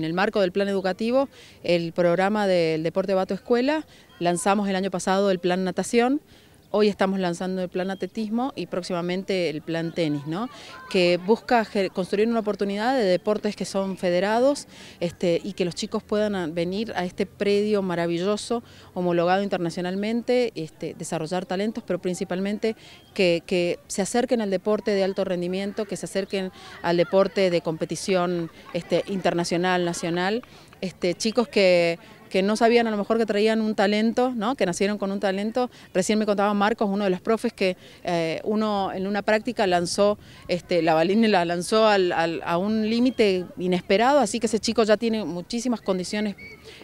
En el marco del plan educativo, el programa del deporte Bato Escuela, lanzamos el año pasado el plan natación, Hoy estamos lanzando el plan atletismo y próximamente el plan tenis, ¿no? que busca construir una oportunidad de deportes que son federados este, y que los chicos puedan venir a este predio maravilloso, homologado internacionalmente, este, desarrollar talentos, pero principalmente que, se acerquen al deporte de alto rendimiento, que se acerquen al deporte de competición este, internacional, nacional, chicos que que no sabían a lo mejor que traían un talento, ¿no? que nacieron con un talento. Recién me contaba Marcos, uno de los profes, que eh, uno en una práctica lanzó, este, la balina la lanzó a un límite inesperado, así que ese chico ya tiene muchísimas condiciones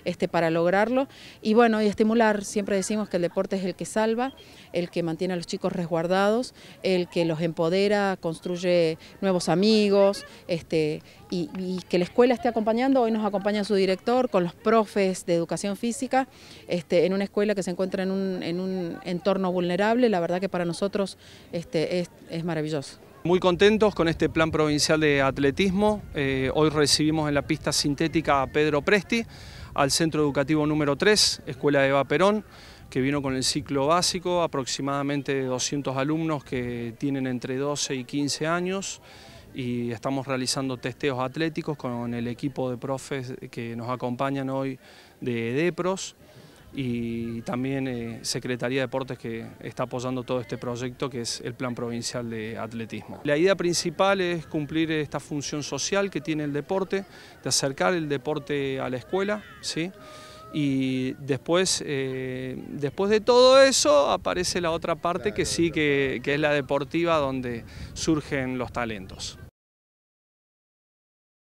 este, para lograrlo. Y bueno, y estimular, siempre decimos que el deporte es el que salva, el que mantiene a los chicos resguardados, el que los empodera, construye nuevos amigos, este, y que la escuela esté acompañando. Hoy nos acompaña su director con los profes de educación física este, en una escuela que se encuentra en un, entorno vulnerable, la verdad que para nosotros este, es, maravilloso. Muy contentos con este plan provincial de atletismo. Eh, hoy recibimos en la pista sintética a Pedro Presti, al centro educativo número 3, Escuela Eva Perón, que vino con el ciclo básico, aproximadamente 200 alumnos que tienen entre 12 y 15 años y estamos realizando testeos atléticos con el equipo de profes que nos acompañan hoy de DEPROS y también eh, Secretaría de Deportes que está apoyando todo este proyecto que es el Plan Provincial de Atletismo. La idea principal es cumplir esta función social que tiene el deporte, de acercar el deporte a la escuela, y después, eh, después de todo eso aparece la otra parte que sí, que es la deportiva donde surgen los talentos.